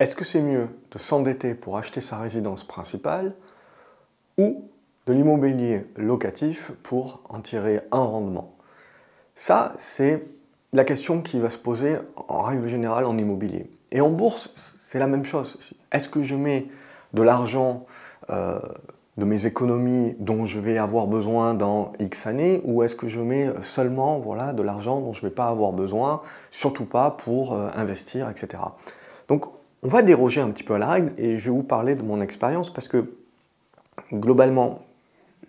Est-ce que c'est mieux de s'endetter pour acheter sa résidence principale ou de l'immobilier locatif pour en tirer un rendement Ça, c'est la question qui va se poser en règle générale en immobilier. Et en bourse, c'est la même chose. Est-ce que je mets de l'argent euh, de mes économies dont je vais avoir besoin dans X années ou est-ce que je mets seulement voilà, de l'argent dont je ne vais pas avoir besoin, surtout pas pour euh, investir, etc. Donc on va déroger un petit peu à la règle et je vais vous parler de mon expérience parce que globalement,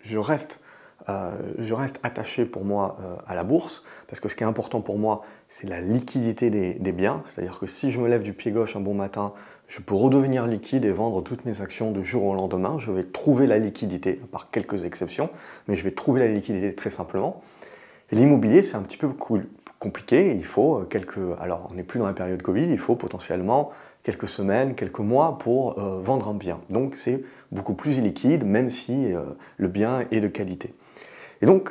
je reste, euh, je reste attaché pour moi euh, à la bourse parce que ce qui est important pour moi, c'est la liquidité des, biens. C'est-à-dire que si je me lève du pied gauche un bon matin, je peux redevenir liquide et vendre toutes mes actions de jour au lendemain. Je vais trouver la liquidité, par quelques exceptions, mais je vais trouver la liquidité très simplement. L'immobilier, c'est un petit peu compliqué. Il faut euh, quelques. Alors, on n'est plus dans la période Covid, il faut potentiellement quelques semaines, quelques mois pour euh, vendre un bien. Donc c'est beaucoup plus illiquide, même si euh, le bien est de qualité. Et donc,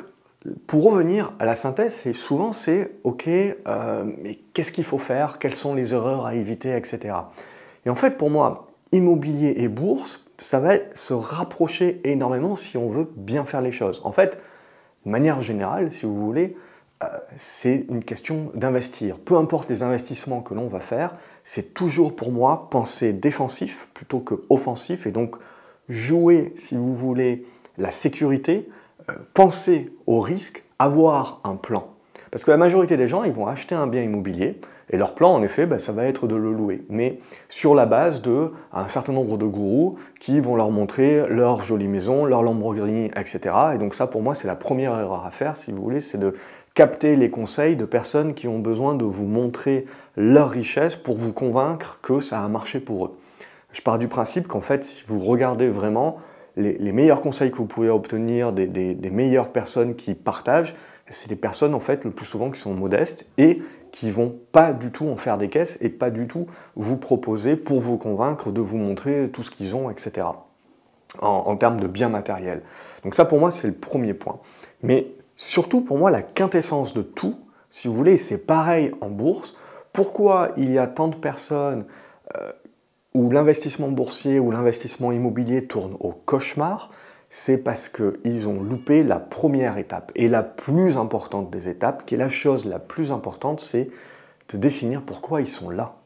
pour revenir à la synthèse, souvent c'est OK, euh, mais qu'est-ce qu'il faut faire Quelles sont les erreurs à éviter, etc. Et en fait, pour moi, immobilier et bourse, ça va se rapprocher énormément si on veut bien faire les choses. En fait, de manière générale, si vous voulez, euh, c'est une question d'investir. Peu importe les investissements que l'on va faire, c'est toujours pour moi penser défensif plutôt que offensif et donc jouer, si vous voulez, la sécurité, euh, penser au risque, avoir un plan. Parce que la majorité des gens, ils vont acheter un bien immobilier et leur plan, en effet, bah, ça va être de le louer. Mais sur la base de un certain nombre de gourous qui vont leur montrer leur jolie maison, leur Lamborghini, etc. Et donc ça, pour moi, c'est la première erreur à faire, si vous voulez, c'est de capter les conseils de personnes qui ont besoin de vous montrer leur richesse pour vous convaincre que ça a marché pour eux. Je pars du principe qu'en fait, si vous regardez vraiment les, meilleurs conseils que vous pouvez obtenir des, meilleures personnes qui partagent, c'est des personnes en fait le plus souvent qui sont modestes et qui vont pas du tout en faire des caisses et pas du tout vous proposer pour vous convaincre de vous montrer tout ce qu'ils ont, etc. En, en, termes de biens matériels. Donc ça pour moi c'est le premier point. Mais surtout pour moi la quintessence de tout, si vous voulez, c'est pareil en bourse. Pourquoi il y a tant de personnes euh, où l'investissement boursier ou l'investissement immobilier tourne au cauchemar C'est parce qu'ils ont loupé la première étape et la plus importante des étapes, qui est la chose la plus importante, c'est de définir pourquoi ils sont là.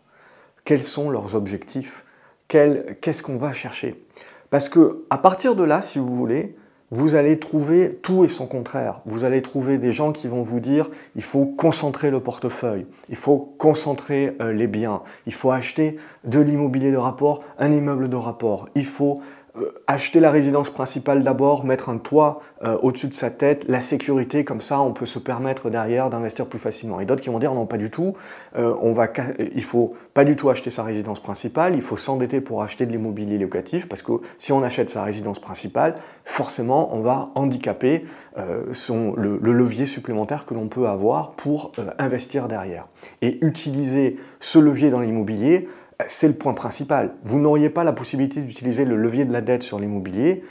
Quels sont leurs objectifs Qu'est-ce qu'on va chercher Parce que à partir de là, si vous voulez, vous allez trouver tout et son contraire. Vous allez trouver des gens qui vont vous dire il faut concentrer le portefeuille, il faut concentrer euh, les biens, il faut acheter de l'immobilier de rapport, un immeuble de rapport, il faut euh, acheter la résidence principale d'abord, mettre un toit euh, au-dessus de sa tête, la sécurité, comme ça on peut se permettre derrière d'investir plus facilement. Et d'autres qui vont dire non, pas du tout, euh, on va, il faut pas du tout acheter sa résidence principale, il faut s'endetter pour acheter de l'immobilier locatif, parce que si on achète sa résidence principale, forcément on va handicaper euh, son, le, levier supplémentaire que l'on peut avoir pour investir derrière. Et utiliser ce levier dans l'immobilier, c'est le point principal. Vous n'auriez pas la possibilité d'utiliser le levier de la dette sur l'immobilier.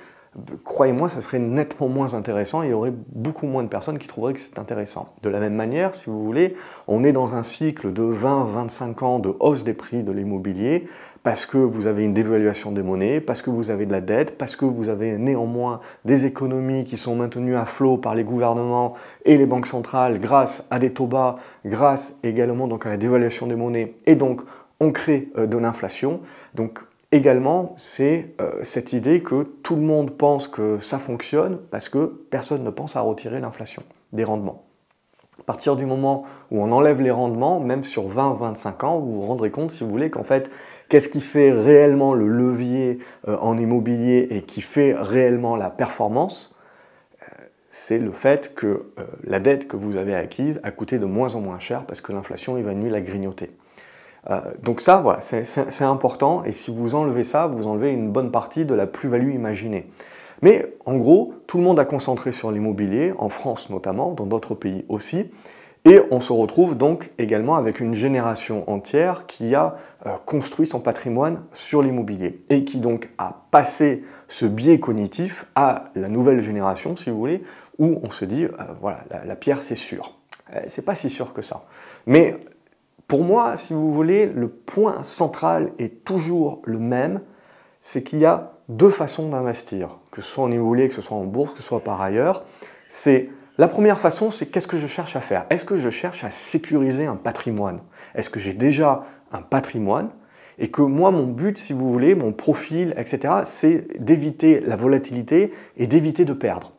Croyez-moi, ça serait nettement moins intéressant et il y aurait beaucoup moins de personnes qui trouveraient que c'est intéressant. De la même manière, si vous voulez, on est dans un cycle de 20-25 ans de hausse des prix de l'immobilier parce que vous avez une dévaluation des monnaies, parce que vous avez de la dette, parce que vous avez néanmoins des économies qui sont maintenues à flot par les gouvernements et les banques centrales grâce à des taux bas, grâce également donc à la dévaluation des monnaies et donc on crée euh, de l'inflation. Donc également, c'est euh, cette idée que tout le monde pense que ça fonctionne parce que personne ne pense à retirer l'inflation des rendements. À partir du moment où on enlève les rendements, même sur 20-25 ans, vous vous rendrez compte, si vous voulez, qu'en fait, qu'est-ce qui fait réellement le levier euh, en immobilier et qui fait réellement la performance c'est le fait que la dette que vous avez acquise a coûté de moins en moins cher parce que l'inflation évanouit la grignoter. Euh, donc ça, voilà, c'est important. Et si vous enlevez ça, vous enlevez une bonne partie de la plus-value imaginée. Mais en gros, tout le monde a concentré sur l'immobilier, en France notamment, dans d'autres pays aussi. Et on se retrouve donc également avec une génération entière qui a euh, construit son patrimoine sur l'immobilier et qui donc a passé ce biais cognitif à la nouvelle génération, si vous voulez, où on se dit, euh, voilà, la, pierre c'est sûr. c'est pas si sûr que ça. Mais pour moi, si vous voulez, le point central est toujours le même, c'est qu'il y a deux façons d'investir, que ce soit en immobilier, que ce soit en bourse, que ce soit par ailleurs. C'est la première façon, c'est qu'est-ce que je cherche à faire Est-ce que je cherche à sécuriser un patrimoine Est-ce que j'ai déjà un patrimoine et que moi, mon but, si vous voulez, mon profil, etc., c'est d'éviter la volatilité et d'éviter de perdre.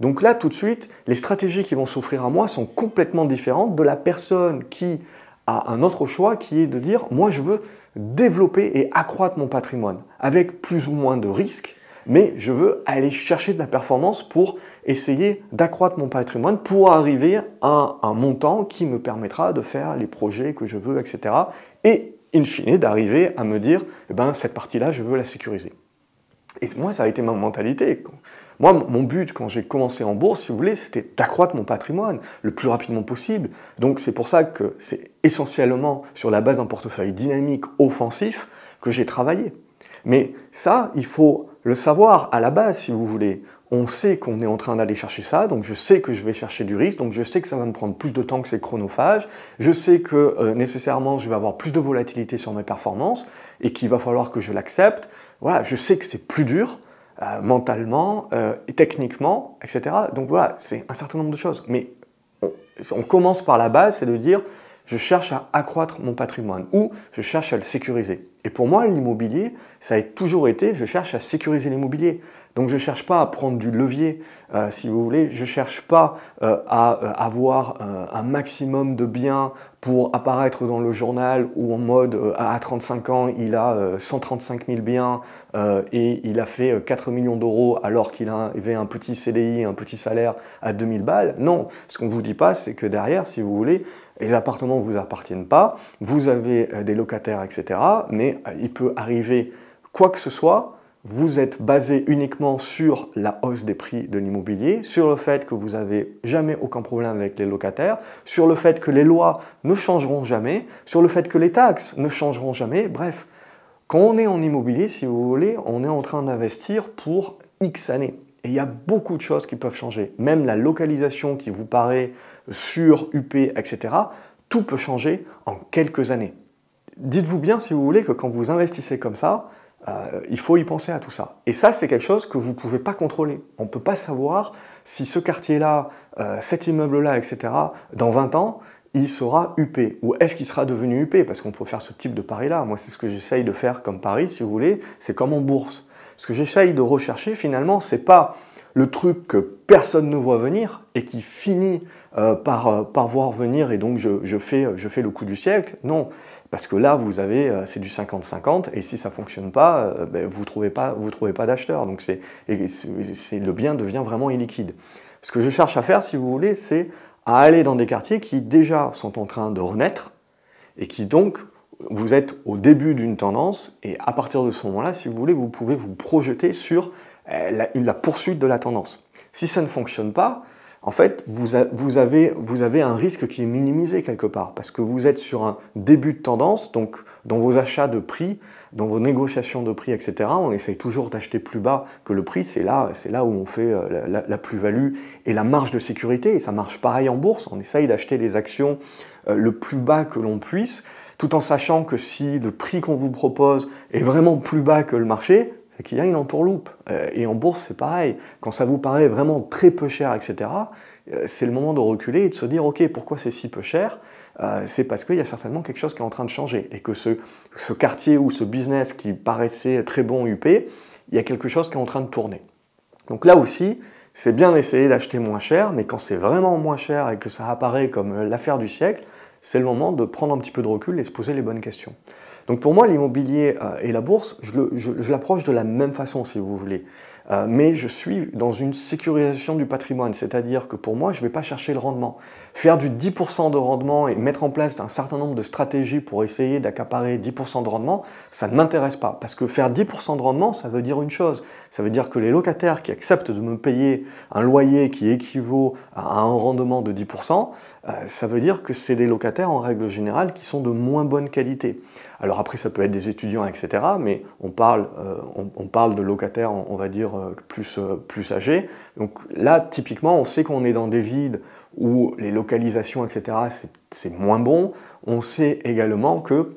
Donc là, tout de suite, les stratégies qui vont s'offrir à moi sont complètement différentes de la personne qui à un autre choix qui est de dire moi je veux développer et accroître mon patrimoine avec plus ou moins de risques, mais je veux aller chercher de la performance pour essayer d'accroître mon patrimoine pour arriver à un montant qui me permettra de faire les projets que je veux, etc. Et in fine d'arriver à me dire eh ben, cette partie-là, je veux la sécuriser. Et moi, ça a été ma mentalité. Moi, mon but quand j'ai commencé en bourse, si vous voulez, c'était d'accroître mon patrimoine le plus rapidement possible. Donc c'est pour ça que c'est essentiellement sur la base d'un portefeuille dynamique offensif que j'ai travaillé. Mais ça, il faut le savoir à la base, si vous voulez. On sait qu'on est en train d'aller chercher ça, donc je sais que je vais chercher du risque, donc je sais que ça va me prendre plus de temps que c'est chronophage, je sais que euh, nécessairement je vais avoir plus de volatilité sur mes performances et qu'il va falloir que je l'accepte. Voilà, je sais que c'est plus dur, euh, mentalement, euh, et techniquement, etc. Donc voilà, c'est un certain nombre de choses. Mais on commence par la base, c'est de dire je cherche à accroître mon patrimoine ou je cherche à le sécuriser. Et pour moi, l'immobilier, ça a toujours été je cherche à sécuriser l'immobilier. Donc je ne cherche pas à prendre du levier, euh, si vous voulez, je ne cherche pas euh, à euh, avoir un maximum de biens pour apparaître dans le journal ou en mode à 35 ans, il a 135 000 biens et il a fait 4 millions d'euros alors qu'il avait un petit CDI, un petit salaire à 2000 balles. Non, ce qu'on ne vous dit pas, c'est que derrière, si vous voulez, les appartements ne vous appartiennent pas, vous avez des locataires, etc. Mais il peut arriver quoi que ce soit vous êtes basé uniquement sur la hausse des prix de l'immobilier, sur le fait que vous n'avez jamais aucun problème avec les locataires, sur le fait que les lois ne changeront jamais, sur le fait que les taxes ne changeront jamais, bref, quand on est en immobilier, si vous voulez, on est en train d'investir pour X années. Et il y a beaucoup de choses qui peuvent changer. Même la localisation qui vous paraît sur UP, etc., tout peut changer en quelques années. Dites-vous bien, si vous voulez, que quand vous investissez comme ça, euh, il faut y penser à tout ça. Et ça, c'est quelque chose que vous ne pouvez pas contrôler. On ne peut pas savoir si ce quartier-là, euh, cet immeuble-là, etc., dans 20 ans, il sera huppé Ou est-ce qu'il sera devenu huppé Parce qu'on peut faire ce type de pari-là. Moi, c'est ce que j'essaye de faire comme pari, si vous voulez. C'est comme en bourse. Ce que j'essaye de rechercher, finalement, c'est pas le truc que personne ne voit venir et qui finit euh, par, voir venir et donc je fais le coup du siècle. Non, parce que là, vous avez, euh, c'est du 50-50, et si ça ne fonctionne pas, euh, ben, vous ne trouvez pas, d'acheteur. Donc le bien devient vraiment illiquide. Ce que je cherche à faire, si vous voulez, c'est à aller dans des quartiers qui déjà sont en train de renaître, et qui donc, vous êtes au début d'une tendance, et à partir de ce moment-là, si vous voulez, vous pouvez vous projeter sur euh, la poursuite de la tendance. Si ça ne fonctionne pas, en fait, vous, avez, un risque qui est minimisé quelque part, parce que vous êtes sur un début de tendance, donc dans vos achats de prix, dans vos négociations de prix, etc., on essaye toujours d'acheter plus bas que le prix, c'est là, là où on fait euh, la plus-value et la marge de sécurité, et ça marche pareil en bourse, on essaye d'acheter les actions euh, le plus bas que l'on puisse, tout en sachant que si le prix qu'on vous propose est vraiment plus bas que le marché, qu'il y a une entourloupe. Euh, et en bourse, c'est pareil. Quand ça vous paraît vraiment très peu cher, etc., euh, c'est le moment de reculer et de se dire, OK, pourquoi c'est si peu cher euh, C'est parce qu'il y a certainement quelque chose qui est en train de changer et que ce, ce quartier ou ce business qui paraissait très bon UP, il y a quelque chose qui est en train de tourner. Donc là aussi, c'est bien d'essayer d'acheter moins cher, mais quand c'est vraiment moins cher et que ça apparaît comme l'affaire du siècle, c'est le moment de prendre un petit peu de recul et se poser les bonnes questions. Donc pour moi, l'immobilier euh, et la bourse, je l'approche de la même façon, si vous voulez. Euh, mais je suis dans une sécurisation du patrimoine, c'est-à-dire que pour moi, je ne vais pas chercher le rendement. Faire du 10% de rendement et mettre en place un certain nombre de stratégies pour essayer d'accaparer 10% de rendement, ça ne m'intéresse pas. Parce que faire 10% de rendement, ça veut dire une chose. Ça veut dire que les locataires qui acceptent de me payer un loyer qui équivaut à un rendement de 10%, euh, ça veut dire que c'est des locataires en règle générale qui sont de moins bonne qualité. Alors après, ça peut être des étudiants, etc., mais euh, on parle, de locataires, on, va dire, euh, plus, plus âgés. Donc là, typiquement, on sait qu'on est dans des vides où les localisations, etc., c'est moins bon. On sait également que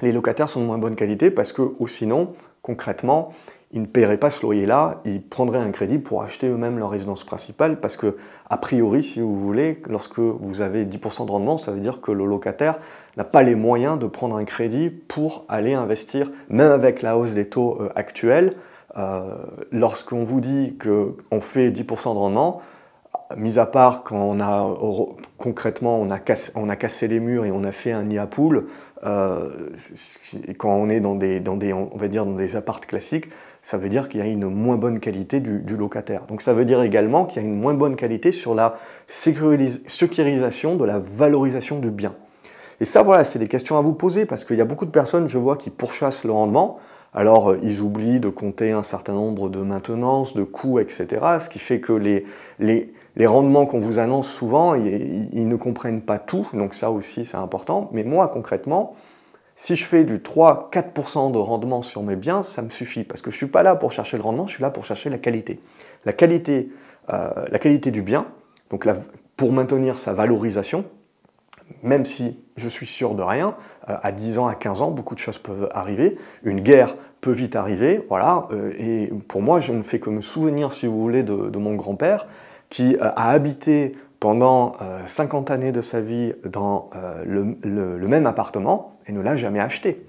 les locataires sont de moins bonne qualité parce que, ou sinon, concrètement, ils ne paieraient pas ce loyer-là, ils prendraient un crédit pour acheter eux-mêmes leur résidence principale parce que, a priori, si vous voulez, lorsque vous avez 10% de rendement, ça veut dire que le locataire n'a pas les moyens de prendre un crédit pour aller investir, même avec la hausse des taux euh, actuels. Euh, lorsqu'on vous dit qu'on fait 10% de rendement, mis à part quand on a concrètement on a, cassé, on a cassé les murs et on a fait un nid à poule, euh, quand on est dans des, dans des, on va dire dans des appartes classiques, ça veut dire qu'il y a une moins bonne qualité du, locataire. Donc ça veut dire également qu'il y a une moins bonne qualité sur la sécurisation de la valorisation du bien. Et ça, voilà, c'est des questions à vous poser parce qu'il y a beaucoup de personnes, je vois, qui pourchassent le rendement. Alors, euh, ils oublient de compter un certain nombre de maintenances, de coûts, etc. Ce qui fait que les, les rendements qu'on vous annonce souvent, ils, ne comprennent pas tout, donc ça aussi c'est important. Mais moi concrètement, si je fais du 3-4% de rendement sur mes biens, ça me suffit parce que je ne suis pas là pour chercher le rendement, je suis là pour chercher la qualité. La qualité, euh, la qualité du bien, donc pour maintenir sa valorisation, même si je suis sûr de rien, euh, à 10 ans, à 15 ans, beaucoup de choses peuvent arriver. Une guerre peut vite arriver, voilà. Euh, et pour moi, je ne fais que me souvenir, si vous voulez, de mon grand-père qui euh, a habité pendant 50 euh, années de sa vie dans euh, le, même appartement et ne l'a jamais acheté.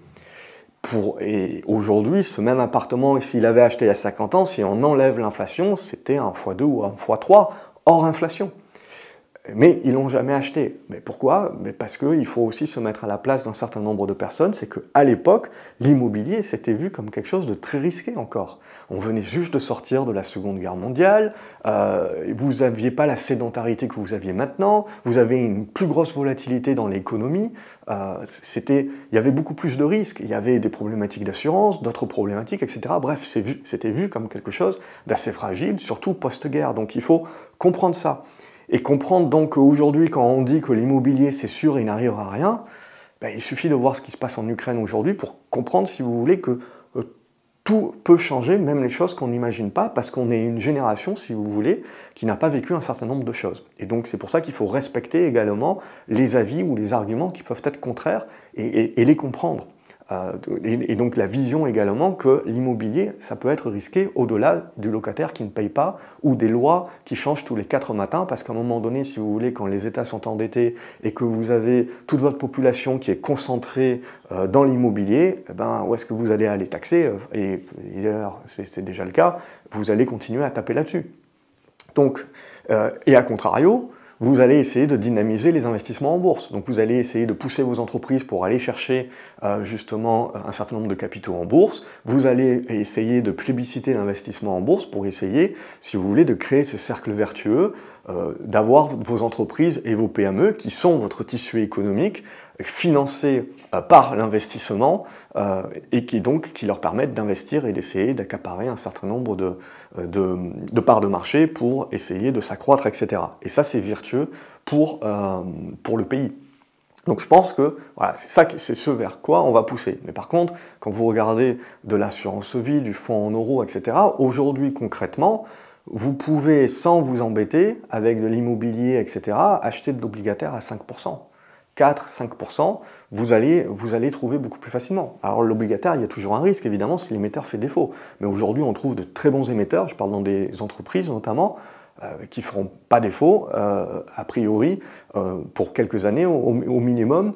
Pour, et aujourd'hui, ce même appartement, s'il l'avait acheté il y a 50 ans, si on enlève l'inflation, c'était un x2 ou un x3 hors inflation mais ils l'ont jamais acheté. Mais pourquoi mais Parce qu'il faut aussi se mettre à la place d'un certain nombre de personnes. C'est que à l'époque, l'immobilier s'était vu comme quelque chose de très risqué encore. On venait juste de sortir de la Seconde Guerre mondiale, euh, vous n'aviez pas la sédentarité que vous aviez maintenant, vous avez une plus grosse volatilité dans l'économie. Euh, c'était, il y avait beaucoup plus de risques, il y avait des problématiques d'assurance, d'autres problématiques, etc. Bref, c'était vu comme quelque chose d'assez fragile, surtout post-guerre. Donc il faut comprendre ça. Et comprendre donc qu'aujourd'hui, quand on dit que l'immobilier, c'est sûr, il n'arrivera à rien, ben, il suffit de voir ce qui se passe en Ukraine aujourd'hui pour comprendre, si vous voulez, que euh, tout peut changer, même les choses qu'on n'imagine pas, parce qu'on est une génération, si vous voulez, qui n'a pas vécu un certain nombre de choses. Et donc c'est pour ça qu'il faut respecter également les avis ou les arguments qui peuvent être contraires et les comprendre. Euh, et, donc la vision également que l'immobilier, ça peut être risqué au-delà du locataire qui ne paye pas ou des lois qui changent tous les quatre matins parce qu'à un moment donné, si vous voulez, quand les États sont endettés et que vous avez toute votre population qui est concentrée euh, dans l'immobilier, eh ben, où est-ce que vous allez aller taxer euh, Et, d'ailleurs, c'est déjà le cas, vous allez continuer à taper là-dessus. Donc, et à contrario, vous allez essayer de dynamiser les investissements en bourse. Donc vous allez essayer de pousser vos entreprises pour aller chercher euh, justement euh, un certain nombre de capitaux en bourse. Vous allez essayer de plébisciter l'investissement en bourse pour essayer, si vous voulez, de créer ce cercle vertueux, euh, d'avoir vos entreprises et vos PME qui sont votre tissu économique financés euh, par l'investissement euh, et qui donc qui leur permettent d'investir et d'essayer d'accaparer un certain nombre de, euh, de, parts de marché pour essayer de s'accroître, etc. Et ça, c'est vertueux pour, le pays. Donc je pense que voilà, c'est ça, c'est ce vers quoi on va pousser. Mais par contre, quand vous regardez de l'assurance vie, du fonds en euros, etc. Aujourd'hui concrètement, vous pouvez sans vous embêter avec de l'immobilier, etc. acheter de l'obligataire à 5%. 4-5%, vous allez, vous allez trouver beaucoup plus facilement. Alors l'obligataire, il y a toujours un risque, évidemment, si l'émetteur fait défaut. Mais aujourd'hui, on trouve de très bons émetteurs, je parle dans des entreprises notamment, euh, qui ne feront pas défaut, euh, a priori, euh, pour quelques années au, minimum.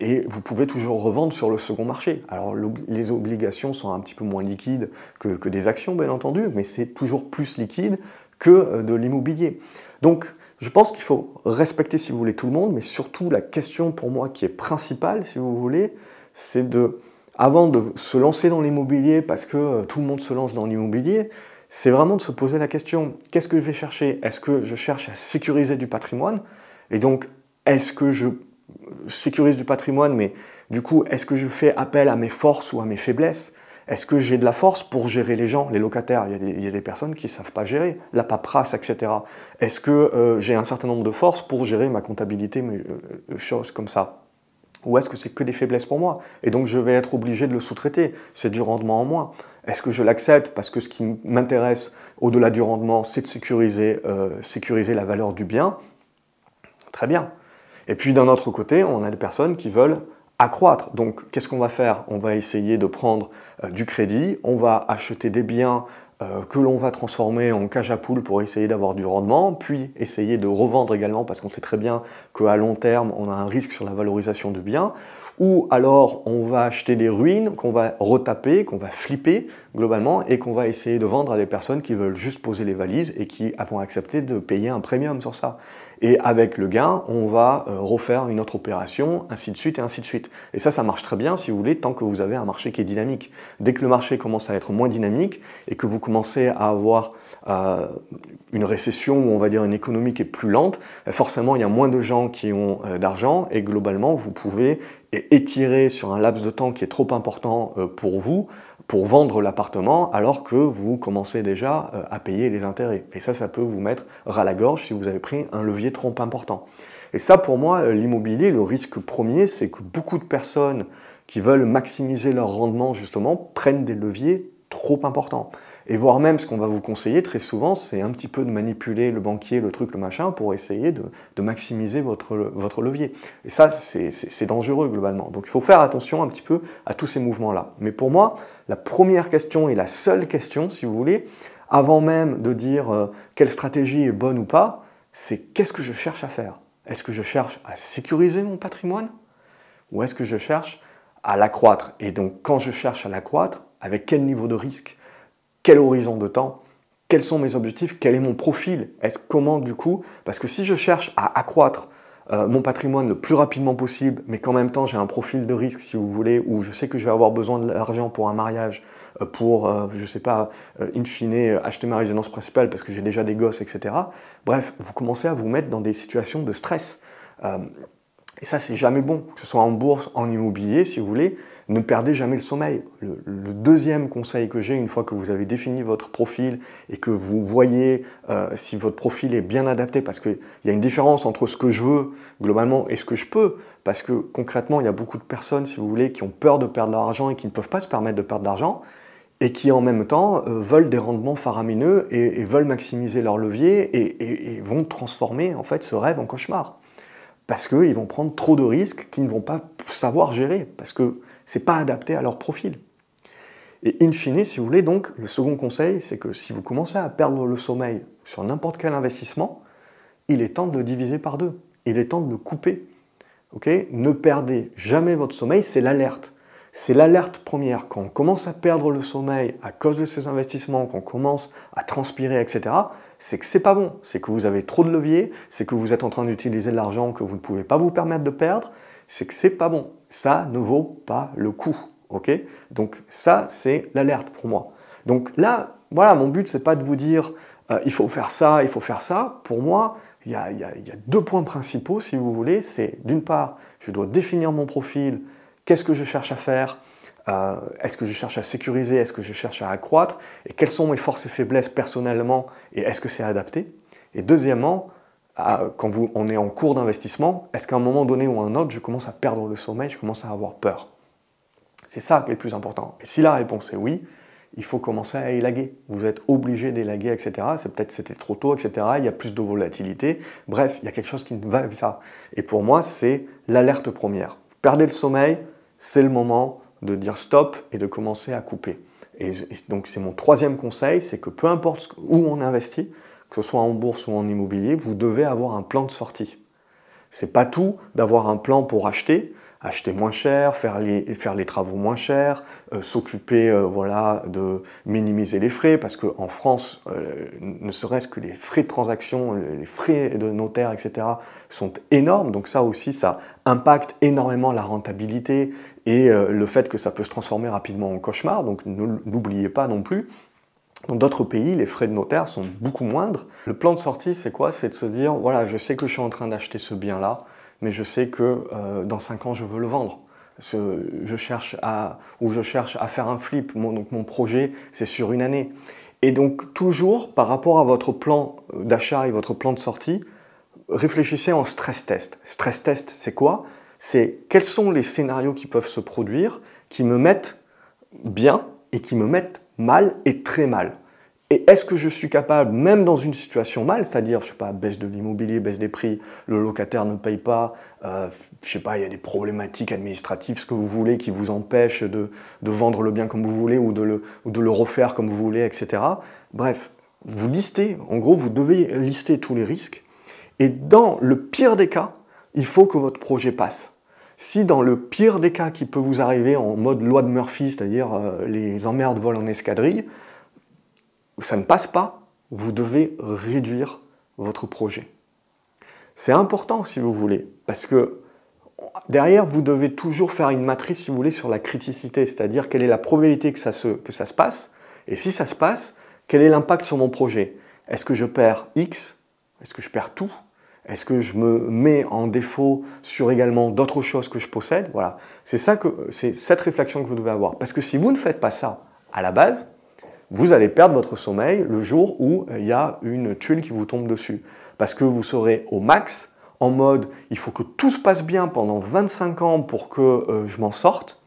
et vous pouvez toujours revendre sur le second marché. Alors les obligations sont un petit peu moins liquides que, que des actions, bien entendu, mais c'est toujours plus liquide que de l'immobilier. Donc je pense qu'il faut respecter, si vous voulez, tout le monde, mais surtout la question pour moi qui est principale, si vous voulez, c'est de, avant de se lancer dans l'immobilier, parce que euh, tout le monde se lance dans l'immobilier, c'est vraiment de se poser la question, qu'est-ce que je vais chercher Est-ce que je cherche à sécuriser du patrimoine Et donc, est-ce que je euh, sécurise du patrimoine, mais du coup, est-ce que je fais appel à mes forces ou à mes faiblesses est-ce que j'ai de la force pour gérer les gens, les locataires il y, a des, personnes qui ne savent pas gérer, la paperasse, etc. Est-ce que euh, j'ai un certain nombre de forces pour gérer ma comptabilité, mes euh, euh, choses comme ça Ou est-ce que c'est que des faiblesses pour moi Et donc je vais être obligé de le sous-traiter. C'est du rendement en moins. Est-ce que je l'accepte parce que ce qui m'intéresse au-delà du rendement, c'est de sécuriser la valeur du bien Très bien. Et puis d'un autre côté, on a des personnes qui veulent accroître. Donc, qu'est-ce qu'on va faire On va essayer de prendre euh, du crédit, on va acheter des biens euh, que l'on va transformer en cage à poules pour essayer d'avoir du rendement, puis essayer de revendre également parce qu'on sait très bien qu'à long terme, on a un risque sur la valorisation de biens Ou alors, on va acheter des ruines qu'on va retaper, qu'on va flipper globalement et qu'on va essayer de vendre à des personnes qui veulent juste poser les valises et qui vont accepté de payer un premium sur ça et avec le gain, on va euh, refaire une autre opération, ainsi de suite et ainsi de suite. Et ça, ça marche très bien, si vous voulez, tant que vous avez un marché qui est dynamique. Dès que le marché commence à être moins dynamique et que vous commencez à avoir euh, une récession ou on va dire une économie qui est plus lente, euh, forcément, il y a moins de gens qui ont d'argent et globalement, vous pouvez étirer sur un laps de temps qui est trop important pour vous pour vendre l'appartement alors que vous commencez déjà euh, à payer les intérêts. Et ça, ça peut vous mettre ras la gorge si vous avez pris un levier trop important. Et ça, pour moi, euh, l'immobilier, le risque premier, c'est que beaucoup de personnes qui veulent maximiser leur rendement, justement, prennent des leviers trop importants. Et voire même, ce qu'on va vous conseiller très souvent, c'est un petit peu de manipuler le banquier, le truc, le machin, pour essayer de, maximiser votre, votre levier. Et ça, c'est dangereux globalement. Donc il faut faire attention un petit peu à tous ces mouvements-là. Mais pour moi, la première question et la seule question, si vous voulez, avant même de dire euh, quelle stratégie est bonne ou pas, c'est qu'est-ce que je cherche à faire Est-ce que je cherche à sécuriser mon patrimoine Ou est-ce que je cherche à l'accroître Et donc quand je cherche à l'accroître, avec quel niveau de risque quel horizon de temps, quels sont mes objectifs, quel est mon profil, est-ce comment du coup, parce que si je cherche à accroître euh, mon patrimoine le plus rapidement possible, mais qu'en même temps j'ai un profil de risque si vous voulez, où je sais que je vais avoir besoin de l'argent pour un mariage, euh, pour, je euh, je sais pas, in fine, acheter ma résidence principale parce que j'ai déjà des gosses, etc. Bref, vous commencez à vous mettre dans des situations de stress. Et ça, c'est jamais bon. Que ce soit en bourse, en immobilier, si vous voulez, ne perdez jamais le sommeil. Le, deuxième conseil que j'ai, une fois que vous avez défini votre profil et que vous voyez euh, si votre profil est bien adapté, parce qu'il y a une différence entre ce que je veux globalement et ce que je peux, parce que concrètement, il y a beaucoup de personnes, si vous voulez, qui ont peur de perdre leur argent et qui ne peuvent pas se permettre de perdre l'argent et qui en même temps euh, veulent des rendements faramineux et, veulent maximiser leur levier et, et vont transformer en fait ce rêve en cauchemar parce qu'ils vont prendre trop de risques qu'ils ne vont pas savoir gérer, parce que ce n'est pas adapté à leur profil. Et in fine, si vous voulez, donc, le second conseil, c'est que si vous commencez à perdre le sommeil sur n'importe quel investissement, il est temps de le diviser par deux. Il est temps de le couper. ne perdez jamais votre sommeil, c'est l'alerte. C'est l'alerte première. Quand on commence à perdre le sommeil à cause de ces investissements, qu'on commence à transpirer, etc., c'est que c'est pas bon, c'est que vous avez trop de levier, c'est que vous êtes en train d'utiliser de l'argent que vous ne pouvez pas vous permettre de perdre, c'est que c'est pas bon. Ça ne vaut pas le coup. OK Donc ça c'est l'alerte pour moi. Donc là, voilà, mon but c'est pas de vous dire euh, il faut faire ça, il faut faire ça. Pour moi, il y a, deux points principaux, si vous voulez. C'est d'une part, je dois définir mon profil, qu'est-ce que je cherche à faire, euh, est-ce que je cherche à sécuriser Est-ce que je cherche à accroître Et quelles sont mes forces et faiblesses personnellement Et est-ce que c'est adapté Et deuxièmement, euh, quand vous, on est en cours d'investissement, est-ce qu'à un moment donné ou à un autre, je commence à perdre le sommeil, je commence à avoir peur C'est ça qui est le plus important. Et si la réponse est oui, il faut commencer à élaguer. Vous êtes obligé d'élaguer, etc. C'est peut-être c'était trop tôt, etc. Il y a plus de volatilité. Bref, il y a quelque chose qui ne va pas. Et pour moi, c'est l'alerte première. perdez le sommeil, c'est le moment de dire stop et de commencer à couper. Et, donc c'est mon troisième conseil, c'est que peu importe où on investit, que ce soit en bourse ou en immobilier, vous devez avoir un plan de sortie. C'est pas tout d'avoir un plan pour acheter, acheter moins cher, faire les, travaux moins chers, euh, s'occuper euh, voilà, de minimiser les frais, parce qu'en France, euh, ne serait-ce que les frais de transaction, les frais de notaire, etc., sont énormes. Donc ça aussi, ça impacte énormément la rentabilité et le fait que ça peut se transformer rapidement en cauchemar. Donc n'oubliez pas non plus. Dans d'autres pays, les frais de notaire sont beaucoup moindres. Le plan de sortie, c'est quoi C'est de se dire, voilà, je sais que je suis en train d'acheter ce bien-là, mais je sais que euh, dans 5 ans, je veux le vendre. je cherche à, ou je cherche à faire un flip. donc mon projet, c'est sur une année. Et donc toujours, par rapport à votre plan euh, d'achat et votre plan de sortie, réfléchissez en stress test. Stress test, c'est quoi C'est quels sont les scénarios qui peuvent se produire qui me mettent bien et qui me mettent mal et très mal. Et est-ce que je suis capable, même dans une situation mal, c'est-à-dire, je sais pas, baisse de l'immobilier, baisse des prix, le locataire ne paye pas, euh, je sais pas, il y a des problématiques administratives, ce que vous voulez, qui vous empêche de, vendre le bien comme vous voulez ou de, le, de le refaire comme vous voulez, etc. Bref, vous listez, en gros, vous devez lister tous les risques. Et dans le pire des cas, il faut que votre projet passe. Si dans le pire des cas qui peut vous arriver en mode loi de Murphy, c'est-à-dire euh, les emmerdes volent en escadrille, ça ne passe pas, vous devez réduire votre projet. C'est important si vous voulez, parce que derrière, vous devez toujours faire une matrice, si vous voulez, sur la criticité, c'est-à-dire quelle est la probabilité que ça, se, se passe, et si ça se passe, quel est l'impact sur mon projet Est-ce que je perds X Est-ce que je perds tout Est-ce que je me mets en défaut sur également d'autres choses que je possède Voilà, c'est ça que c'est cette réflexion que vous devez avoir, parce que si vous ne faites pas ça à la base, vous allez perdre votre sommeil le jour où euh, il y a une tuile qui vous tombe dessus. Parce que vous serez au max, en mode il faut que tout se passe bien pendant 25 ans pour que euh, je m'en sorte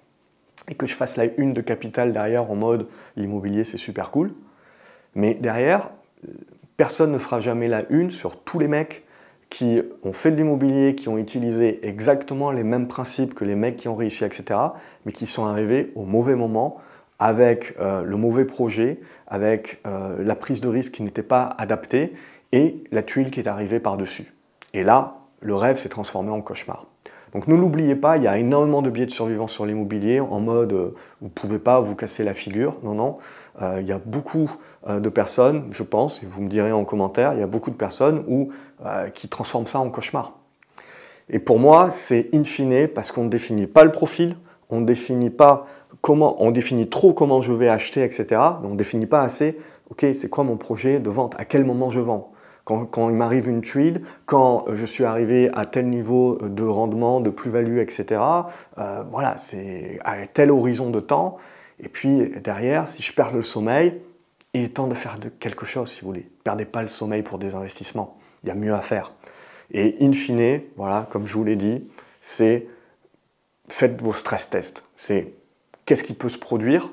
et que je fasse la une de capital derrière en mode l'immobilier c'est super cool. Mais derrière, euh, personne ne fera jamais la une sur tous les mecs qui ont fait de l'immobilier, qui ont utilisé exactement les mêmes principes que les mecs qui ont réussi, etc., mais qui sont arrivés au mauvais moment avec euh, le mauvais projet, avec euh, la prise de risque qui n'était pas adaptée et la tuile qui est arrivée par-dessus. Et là, le rêve s'est transformé en cauchemar. Donc ne l'oubliez pas, il y a énormément de biais de survivance sur l'immobilier en mode euh, vous ne pouvez pas vous casser la figure. Non, non. il y a beaucoup de personnes, je pense, et vous me direz en commentaire, il y a beaucoup de personnes qui transforment ça en cauchemar. Et pour moi, c'est in fine parce qu'on ne définit pas le profil, on définit pas comment, on définit trop comment je vais acheter, etc. Mais on définit pas assez, ok, c'est quoi mon projet de vente, à quel moment je vends. Quand, il m'arrive une tuile, quand je suis arrivé à tel niveau de rendement, de plus-value, etc. Euh, voilà, c'est à tel horizon de temps. Et puis derrière, si je perds le sommeil, il est temps de faire quelque chose, si vous voulez. Perdez pas le sommeil pour des investissements. Il y a mieux à faire. Et in fine, voilà, comme je vous l'ai dit, c'est faites vos stress tests. C'est qu'est-ce qui peut se produire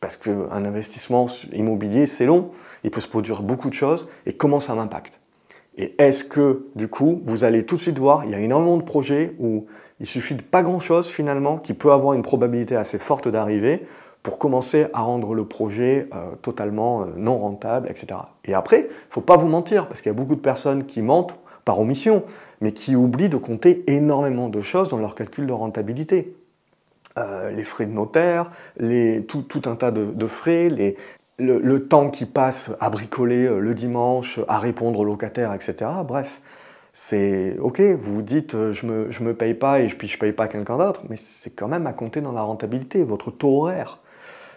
parce qu'un investissement immobilier, c'est long, il peut se produire beaucoup de choses, et comment ça m'impacte. Et est-ce que, du coup, vous allez tout de suite voir, il y a énormément de projets où il suffit de pas grand-chose finalement, qui peut avoir une probabilité assez forte d'arriver, pour commencer à rendre le projet euh, totalement euh, non rentable, etc. Et après, il faut pas vous mentir, parce qu'il y a beaucoup de personnes qui mentent par omission, mais qui oublient de compter énormément de choses dans leur calcul de rentabilité. Euh, les frais de notaire, les, tout, un tas de, frais, les, le, temps qui passe à bricoler euh, le dimanche, à répondre aux locataires, etc. Bref, c'est ok, vous vous dites euh, je me, je me paye pas et puis je paye pas quelqu'un d'autre, mais c'est quand même à compter dans la rentabilité, votre taux horaire.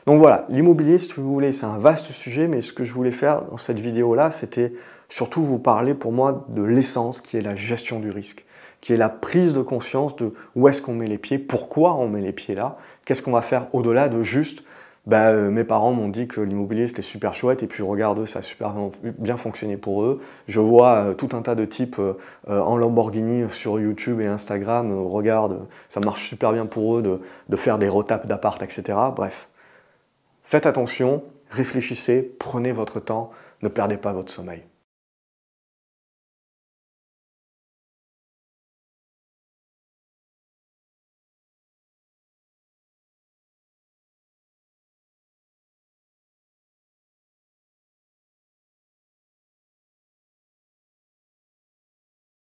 Donc voilà, l'immobilier, si vous voulez, c'est un vaste sujet, mais ce que je voulais faire dans cette vidéo-là, c'était surtout vous parlez pour moi de l'essence qui est la gestion du risque, qui est la prise de conscience de où est-ce qu'on met les pieds, pourquoi on met les pieds là, qu'est-ce qu'on va faire au-delà de juste bah, euh, mes parents m'ont dit que l'immobilier c'était super chouette et puis regarde, ça a super bien fonctionné pour eux. Je vois euh, tout un tas de types euh, en Lamborghini sur YouTube et Instagram, regarde, ça marche super bien pour eux de, de faire des retapes d'appart, etc. Bref, faites attention, réfléchissez, prenez votre temps, ne perdez pas votre sommeil.